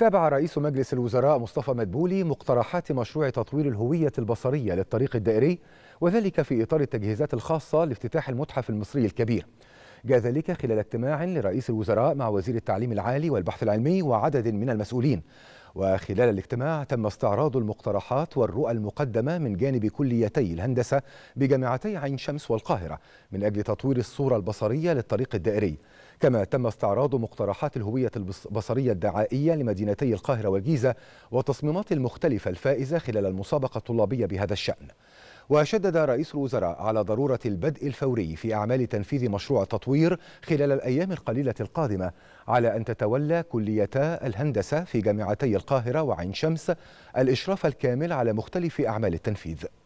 تابع رئيس مجلس الوزراء مصطفى مدبولي مقترحات مشروع تطوير الهوية البصرية للطريق الدائري وذلك في إطار التجهيزات الخاصة لافتتاح المتحف المصري الكبير جاء ذلك خلال اجتماع لرئيس الوزراء مع وزير التعليم العالي والبحث العلمي وعدد من المسؤولين وخلال الاجتماع تم استعراض المقترحات والرؤى المقدمة من جانب كليتي الهندسة بجامعتي عين شمس والقاهرة من أجل تطوير الصورة البصرية للطريق الدائري كما تم استعراض مقترحات الهوية البصرية الدعائية لمدينتي القاهرة والجيزة والتصميمات المختلفة الفائزة خلال المسابقة الطلابية بهذا الشأن وشدد رئيس الوزراء على ضرورة البدء الفوري في أعمال تنفيذ مشروع التطوير خلال الأيام القليلة القادمة على أن تتولى كليتا الهندسة في جامعتي القاهرة وعين شمس الإشراف الكامل على مختلف أعمال التنفيذ